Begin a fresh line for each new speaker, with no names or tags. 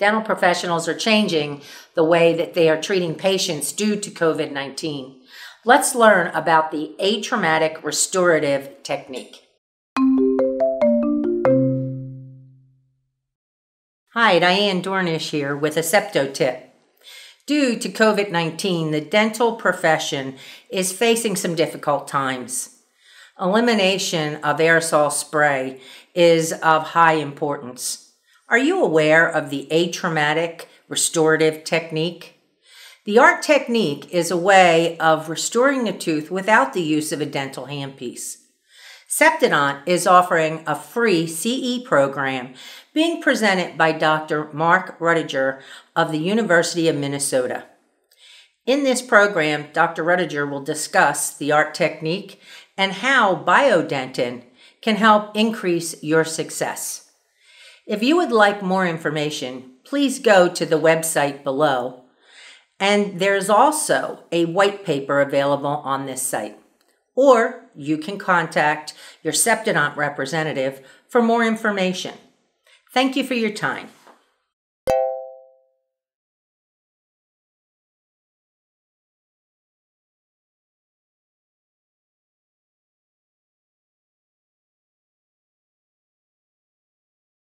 dental professionals are changing the way that they are treating patients due to COVID 19. Let's learn about the atraumatic restorative technique. Hi, Diane Dornish here with a septo tip. Due to COVID 19, the dental profession is facing some difficult times. Elimination of aerosol spray is of high importance. Are you aware of the atraumatic restorative technique? The art technique is a way of restoring a tooth without the use of a dental handpiece. Septodont is offering a free CE program being presented by Dr. Mark Ruttiger of the University of Minnesota. In this program, Dr. Ruttiger will discuss the art technique and how biodentin can help increase your success. If you would like more information, please go to the website below. And there's also a white paper available on this site. Or you can contact your Septodont representative for more information. Thank you for your time.